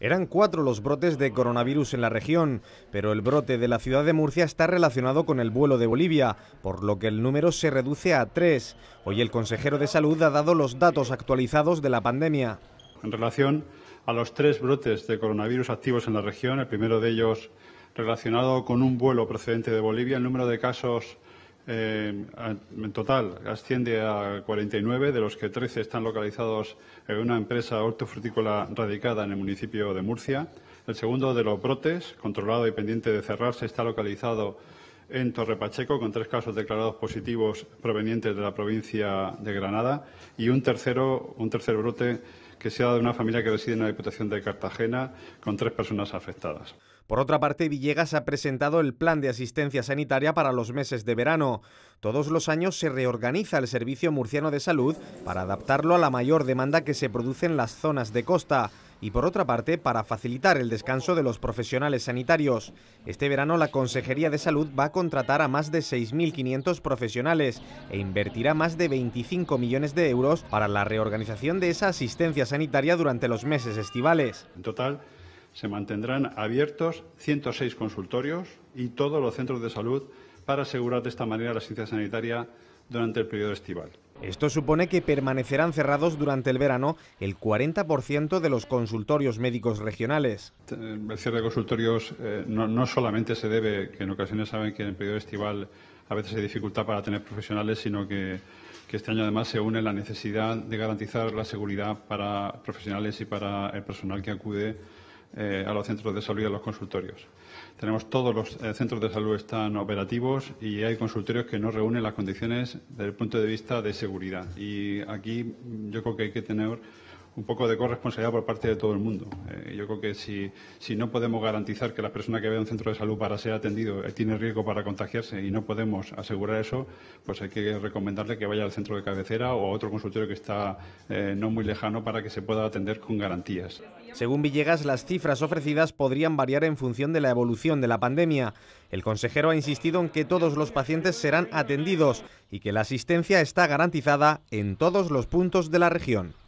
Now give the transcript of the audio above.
Eran cuatro los brotes de coronavirus en la región, pero el brote de la ciudad de Murcia está relacionado con el vuelo de Bolivia, por lo que el número se reduce a tres. Hoy el consejero de salud ha dado los datos actualizados de la pandemia. En relación a los tres brotes de coronavirus activos en la región, el primero de ellos relacionado con un vuelo procedente de Bolivia, el número de casos eh, en total asciende a 49, de los que 13 están localizados en una empresa hortofrutícola radicada en el municipio de Murcia. El segundo de los brotes, controlado y pendiente de cerrarse, está localizado en Torrepacheco, con tres casos declarados positivos provenientes de la provincia de Granada y un tercero, un tercer brote que se ha dado en una familia que reside en la Diputación de Cartagena, con tres personas afectadas. Por otra parte, Villegas ha presentado el plan de asistencia sanitaria para los meses de verano. Todos los años se reorganiza el Servicio Murciano de Salud para adaptarlo a la mayor demanda que se produce en las zonas de costa y por otra parte para facilitar el descanso de los profesionales sanitarios. Este verano la Consejería de Salud va a contratar a más de 6.500 profesionales e invertirá más de 25 millones de euros para la reorganización de esa asistencia sanitaria durante los meses estivales. En total se mantendrán abiertos 106 consultorios y todos los centros de salud para asegurar de esta manera la asistencia sanitaria durante el periodo estival. Esto supone que permanecerán cerrados durante el verano el 40% de los consultorios médicos regionales. El cierre de consultorios eh, no, solamente se debe, que en ocasiones saben que en el periodo estival a veces hay dificultad para tener profesionales, sino que, este año además se une la necesidad de garantizar la seguridad para profesionales y para el personal que acude eh, a los centros de salud y a los consultorios. Tenemos todos los eh, centros de salud están operativos y hay consultorios que no reúnen las condiciones desde el punto de vista de seguridad. Y aquí yo creo que hay que tener un poco de corresponsabilidad por parte de todo el mundo. Eh, yo creo que si, no podemos garantizar que la persona que vea a un centro de salud para ser atendido eh, tiene riesgo para contagiarse y no podemos asegurar eso, pues hay que recomendarle que vaya al centro de cabecera o a otro consultorio que está eh, no muy lejano para que se pueda atender con garantías. Según Villegas, las cifras ofrecidas podrían variar en función de la evolución de la pandemia. El consejero ha insistido en que todos los pacientes serán atendidos y que la asistencia está garantizada en todos los puntos de la región.